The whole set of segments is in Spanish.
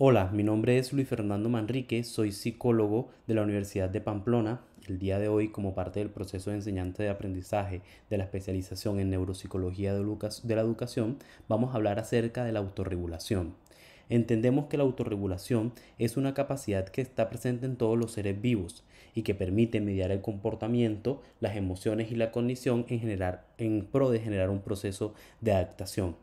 Hola, mi nombre es Luis Fernando Manrique, soy psicólogo de la Universidad de Pamplona. El día de hoy, como parte del proceso de enseñanza de aprendizaje de la especialización en neuropsicología de la educación, vamos a hablar acerca de la autorregulación. Entendemos que la autorregulación es una capacidad que está presente en todos los seres vivos y que permite mediar el comportamiento, las emociones y la condición en, en pro de generar un proceso de adaptación.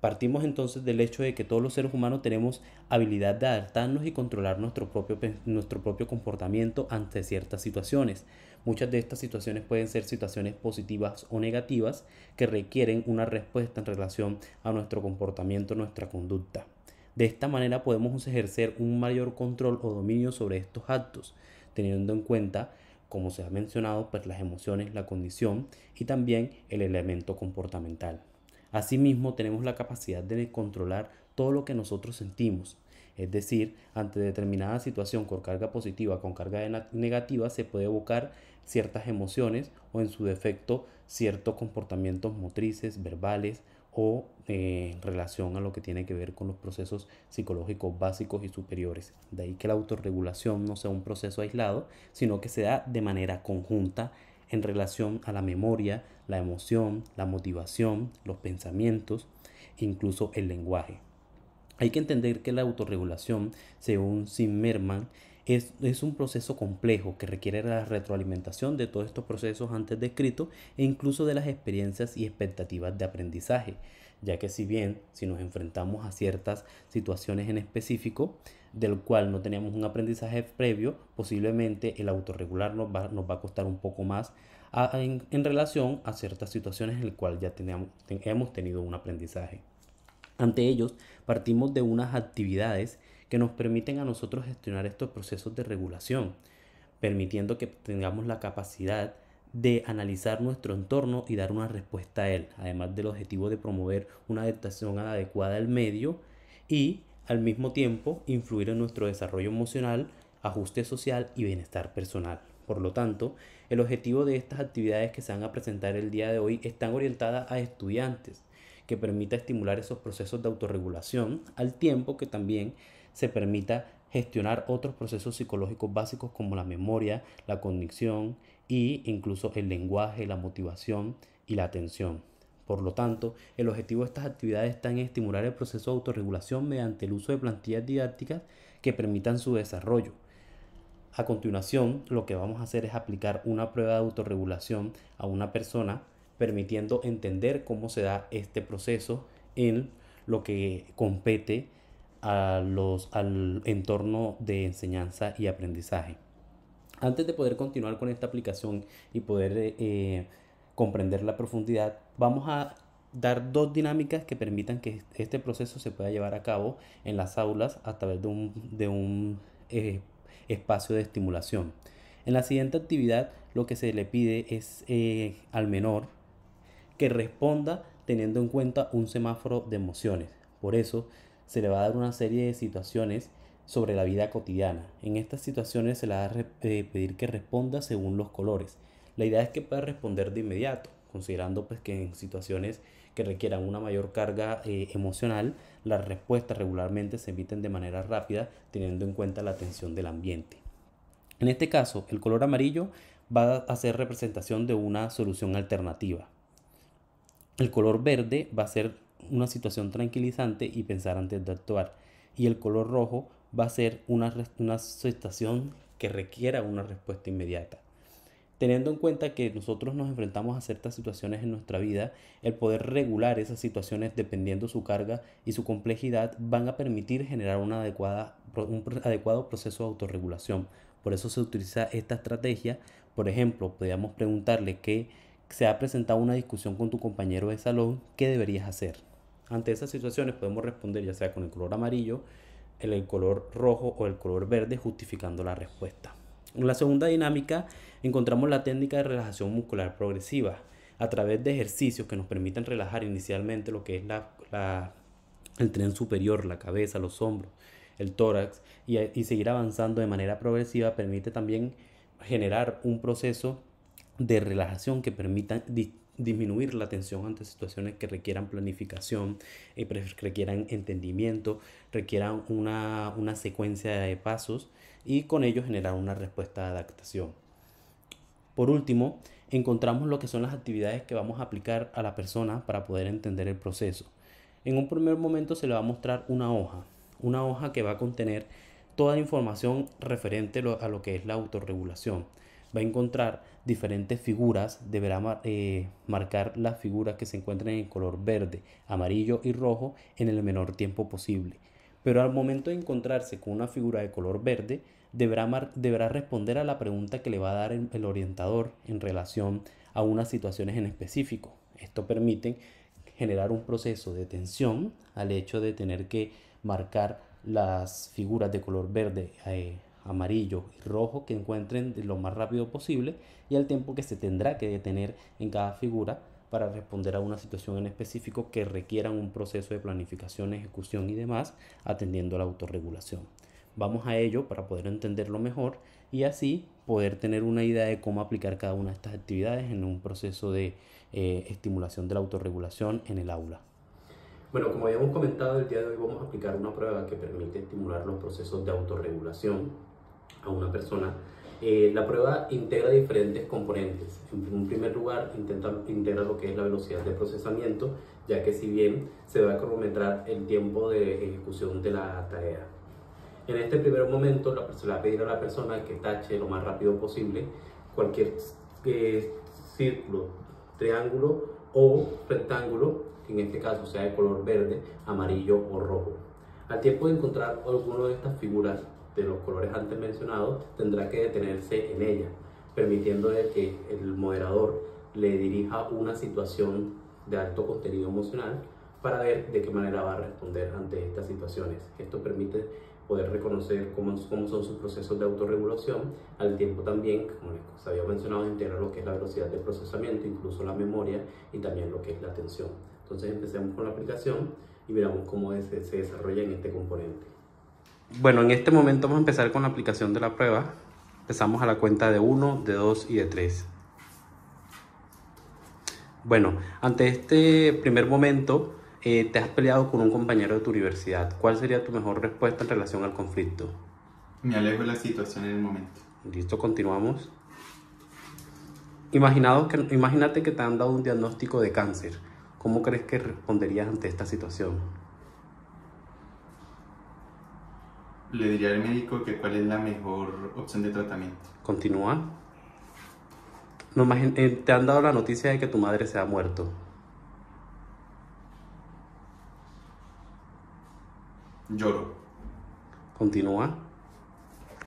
Partimos entonces del hecho de que todos los seres humanos tenemos habilidad de adaptarnos y controlar nuestro propio, comportamiento ante ciertas situaciones. Muchas de estas situaciones pueden ser situaciones positivas o negativas que requieren una respuesta en relación a nuestro comportamiento, nuestra conducta. De esta manera podemos ejercer un mayor control o dominio sobre estos actos, teniendo en cuenta, como se ha mencionado, pues las emociones, la condición y también el elemento comportamental. Asimismo, tenemos la capacidad de controlar todo lo que nosotros sentimos. Es decir, ante determinada situación con carga positiva, con carga negativa, se puede evocar ciertas emociones o en su defecto ciertos comportamientos motrices, verbales o eh, en relación a lo que tiene que ver con los procesos psicológicos básicos y superiores. De ahí que la autorregulación no sea un proceso aislado, sino que se da de manera conjunta en relación a la memoria, la emoción, la motivación, los pensamientos e incluso el lenguaje. Hay que entender que la autorregulación, según Zimmerman, es, es, un proceso complejo que requiere la retroalimentación de todos estos procesos antes descritos e incluso de las experiencias y expectativas de aprendizaje ya que si bien si nos enfrentamos a ciertas situaciones en específico, del cual no teníamos un aprendizaje previo, posiblemente el autorregular nos va a costar un poco más en, relación a ciertas situaciones en las cuales ya hemos tenido un aprendizaje. Ante ellos, partimos de unas actividades que nos permiten a nosotros gestionar estos procesos de regulación, permitiendo que tengamos la capacidad de analizar nuestro entorno y dar una respuesta a él, además del objetivo de promover una adaptación adecuada al medio y al mismo tiempo influir en nuestro desarrollo emocional, ajuste social y bienestar personal. Por lo tanto, el objetivo de estas actividades que se van a presentar el día de hoy están orientadas a estudiantes, que permita estimular esos procesos de autorregulación, al tiempo que también se permita gestionar otros procesos psicológicos básicos como la memoria, la cognición, y incluso el lenguaje, la motivación y la atención. Por lo tanto, el objetivo de estas actividades está en estimular el proceso de autorregulación mediante el uso de plantillas didácticas que permitan su desarrollo. A continuación, lo que vamos a hacer es aplicar una prueba de autorregulación a una persona, permitiendo entender cómo se da este proceso en lo que compete a los, al entorno de enseñanza y aprendizaje. Antes de poder continuar con esta aplicación y poder eh, eh, comprender la profundidad, vamos a dar dos dinámicas que permitan que este proceso se pueda llevar a cabo en las aulas a través de un, de un eh, espacio de estimulación. En la siguiente actividad lo que se le pide es al menor que responda teniendo en cuenta un semáforo de emociones. Por eso se le va a dar una serie de situaciones sobre la vida cotidiana. En estas situaciones se le va a pedir que responda según los colores. La idea es que pueda responder de inmediato, considerando pues, que en situaciones que requieran una mayor carga eh, emocional, las respuestas regularmente se emiten de manera rápida, teniendo en cuenta la tensión del ambiente. En este caso, el color amarillo va a ser representación de una solución alternativa. El color verde va a ser una situación tranquilizante y pensar antes de actuar. Y el color rojo va a ser una, situación que requiera una respuesta inmediata. Teniendo en cuenta que nosotros nos enfrentamos a ciertas situaciones en nuestra vida, el poder regular esas situaciones dependiendo su carga y su complejidad van a permitir generar una adecuada, un adecuado proceso de autorregulación. Por eso se utiliza esta estrategia. Por ejemplo, podríamos preguntarle que se ha presentado una discusión con tu compañero de salón, ¿qué deberías hacer? Ante esas situaciones podemos responder ya sea con el color amarillo, el color rojo o el color verde justificando la respuesta. En la segunda dinámica encontramos la técnica de relajación muscular progresiva a través de ejercicios que nos permiten relajar inicialmente lo que es la, la, el tren superior, la cabeza, los hombros, el tórax y, y seguir avanzando de manera progresiva permite también generar un proceso de relajación que permita disminuir la tensión ante situaciones que requieran planificación, que eh, requieran entendimiento, requieran una, una secuencia de pasos y con ello generar una respuesta de adaptación. Por último, encontramos lo que son las actividades que vamos a aplicar a la persona para poder entender el proceso. En un primer momento se le va a mostrar una hoja, una hoja que va a contener toda la información referente a lo que es la autorregulación va a encontrar diferentes figuras, deberá eh, marcar las figuras que se encuentren en color verde, amarillo y rojo en el menor tiempo posible. Pero al momento de encontrarse con una figura de color verde, deberá, deberá responder a la pregunta que le va a dar el, orientador en relación a unas situaciones en específico. Esto permite generar un proceso de tensión al hecho de tener que marcar las figuras de color verde, eh, amarillo y rojo que encuentren lo más rápido posible y el tiempo que se tendrá que detener en cada figura para responder a una situación en específico que requieran un proceso de planificación, ejecución y demás, atendiendo a la autorregulación. Vamos a ello para poder entenderlo mejor y así poder tener una idea de cómo aplicar cada una de estas actividades en un proceso de eh, estimulación de la autorregulación en el aula. Bueno, como habíamos comentado, el día de hoy vamos a aplicar una prueba que permite estimular los procesos de autorregulación a una persona, eh, la prueba integra diferentes componentes. En un primer lugar, intenta, integra lo que es la velocidad de procesamiento, ya que si bien se va a cronometrar el tiempo de ejecución de la tarea. En este primer momento, la persona va a pedir a la persona que tache lo más rápido posible cualquier eh, círculo, triángulo o rectángulo, que en este caso sea de color verde, amarillo o rojo. Al tiempo de encontrar alguna de estas figuras, de los colores antes mencionados tendrá que detenerse en ella, permitiendo que el moderador le dirija una situación de alto contenido emocional para ver de qué manera va a responder ante estas situaciones. Esto permite poder reconocer cómo, cómo son sus procesos de autorregulación, al tiempo también, como les había mencionado, integrar lo que es la velocidad de procesamiento, incluso la memoria y también lo que es la atención. Entonces empecemos con la aplicación y miramos cómo se, se desarrolla en este componente. Bueno, en este momento vamos a empezar con la aplicación de la prueba. Empezamos a la cuenta de 1, de 2 y de 3. Bueno, ante este primer momento, eh, te has peleado con un compañero de tu universidad. ¿Cuál sería tu mejor respuesta en relación al conflicto? Me alejo de la situación en el momento. Listo, continuamos. imagínate que te han dado un diagnóstico de cáncer. ¿Cómo crees que responderías ante esta situación? le diría al médico que cuál es la mejor opción de tratamiento. Continúa. No, eh, te han dado la noticia de que tu madre se ha muerto. Lloro. Continúa.